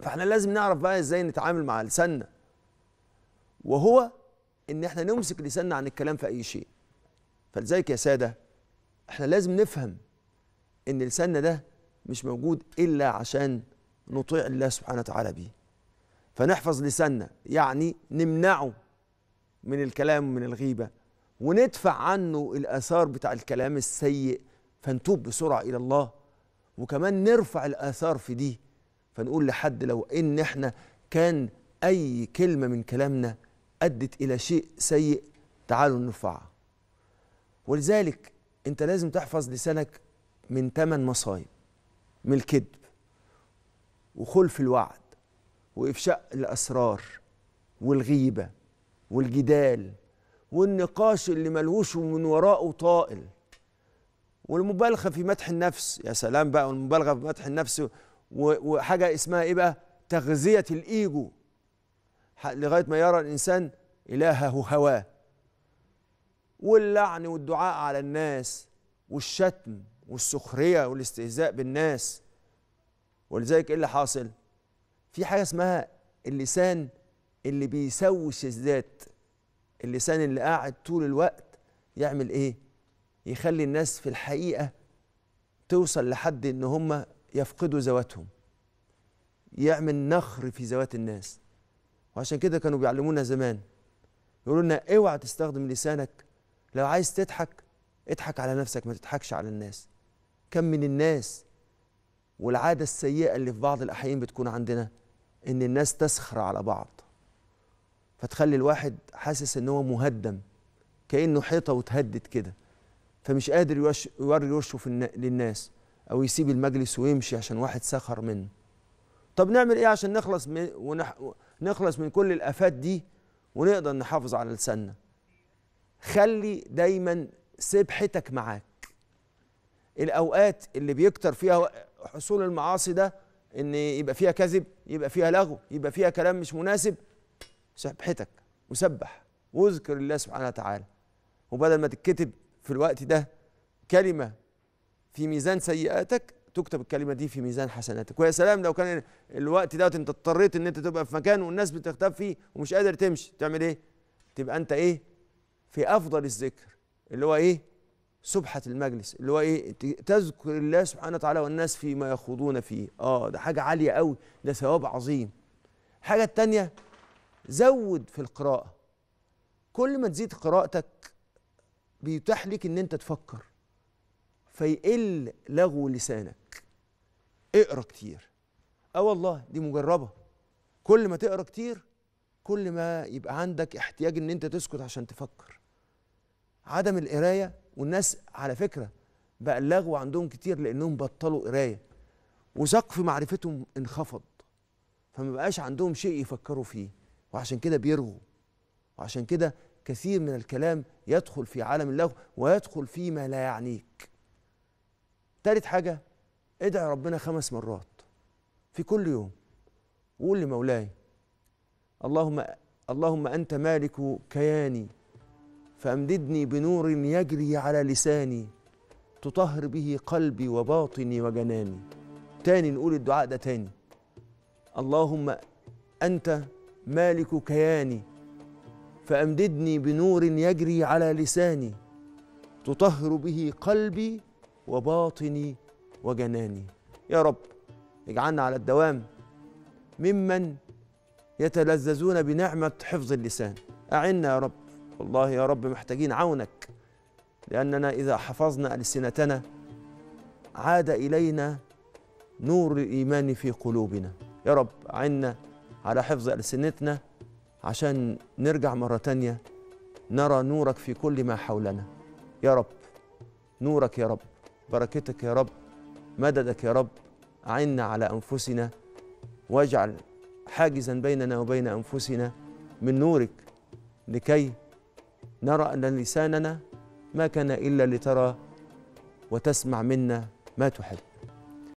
فاحنا لازم نعرف بقى ازاي نتعامل مع لساننا وهو ان احنا نمسك لساننا عن الكلام في اي شيء فلذلك يا ساده احنا لازم نفهم ان لساننا ده مش موجود الا عشان نطيع الله سبحانه وتعالى بيه فنحفظ لساننا يعني نمنعه من الكلام ومن الغيبه وندفع عنه الاثار بتاع الكلام السيء فنتوب بسرعه الى الله وكمان نرفع الاثار في دي فنقول لحد لو ان احنا كان اي كلمه من كلامنا ادت الى شيء سيء تعالوا نرفعها ولذلك انت لازم تحفظ لسانك من ثمان مصايب من الكذب وخلف الوعد وافشاء الاسرار والغيبه والجدال والنقاش اللي ملهوش من وراءه طائل والمبالغه في مدح النفس يا سلام بقى والمبالغه في مدح النفس وحاجه اسمها ايه بقى تغذيه الايجو لغايه ما يرى الانسان الهه هواه واللعن والدعاء على الناس والشتم والسخريه والاستهزاء بالناس ولذلك ايه اللي حاصل في حاجه اسمها اللسان اللي بيسوس الذات اللسان اللي قاعد طول الوقت يعمل ايه يخلي الناس في الحقيقه توصل لحد ان هم يفقدوا ذواتهم يعمل نخر في ذوات الناس وعشان كده كانوا بيعلمونا زمان يقولوا لنا اوعى تستخدم لسانك لو عايز تضحك اضحك على نفسك ما تضحكش على الناس كم من الناس والعاده السيئه اللي في بعض الاحيان بتكون عندنا ان الناس تسخر على بعض فتخلي الواحد حاسس ان هو مهدم كانه حيطه وتهدد كده فمش قادر يوري وشه للناس او يسيب المجلس ويمشي عشان واحد سخر منه طب نعمل ايه عشان نخلص من ونح نخلص من كل الافات دي ونقدر نحافظ على لساننا خلي دايما سبحتك معاك الاوقات اللي بيكتر فيها حصول المعاصي ده ان يبقى فيها كذب يبقى فيها لغو يبقى فيها كلام مش مناسب سبحتك وسبح واذكر الله سبحانه وتعالى وبدل ما تتكتب في الوقت ده كلمه في ميزان سيئاتك تكتب الكلمه دي في ميزان حسناتك ويا سلام لو كان الوقت دوت انت اضطريت ان انت تبقى في مكان والناس بتختفي ومش قادر تمشي تعمل ايه تبقى انت ايه في افضل الذكر اللي هو ايه سبحة المجلس اللي هو ايه تذكر الله سبحانه وتعالى والناس فيما يخوضون فيه اه ده حاجة عالية قوي ده ثواب عظيم الحاجة تانية زود في القراءة كل ما تزيد قراءتك بيتاح لك ان انت تفكر فيقل لغو لسانك اقرا كتير اه والله دي مجربه كل ما تقرا كتير كل ما يبقى عندك احتياج ان انت تسكت عشان تفكر عدم القرايه والناس على فكره بقى اللغو عندهم كتير لانهم بطلوا قرايه وسقف معرفتهم انخفض فما بقاش عندهم شيء يفكروا فيه وعشان كده بيرغوا وعشان كده كثير من الكلام يدخل في عالم اللغو ويدخل فيما لا يعنيك تالت حاجة ادعي ربنا خمس مرات في كل يوم وقول لمولاي اللهم اللهم أنت مالك كياني فأمددني بنور يجري على لساني تطهر به قلبي وباطني وجناني تاني نقول الدعاء ده تاني اللهم أنت مالك كياني فأمددني بنور يجري على لساني تطهر به قلبي وباطني وجناني يا رب اجعلنا على الدوام ممن يتلذذون بنعمة حفظ اللسان أعنا يا رب والله يا رب محتاجين عونك لأننا إذا حفظنا ألسنتنا عاد إلينا نور الإيمان في قلوبنا يا رب أعنا على حفظ ألسنتنا عشان نرجع مرة تانية نرى نورك في كل ما حولنا يا رب نورك يا رب بركتك يا رب مددك يا رب أعنا على أنفسنا واجعل حاجزا بيننا وبين أنفسنا من نورك لكي نرى أن لساننا ما كان إلا لترى وتسمع منا ما تحب